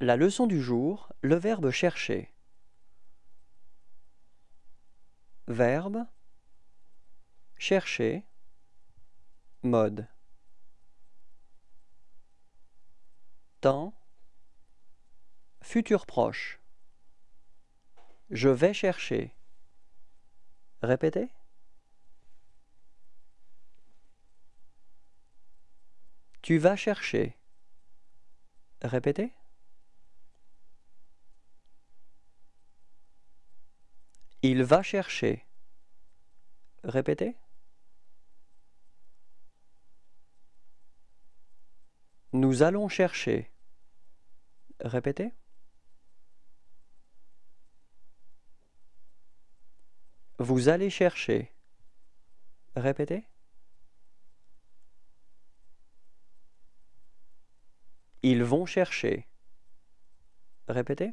La leçon du jour, le verbe chercher. Verbe chercher mode temps futur proche je vais chercher répétez tu vas chercher répétez Il va chercher. Répétez. Nous allons chercher. Répétez. Vous allez chercher. Répétez. Ils vont chercher. Répétez.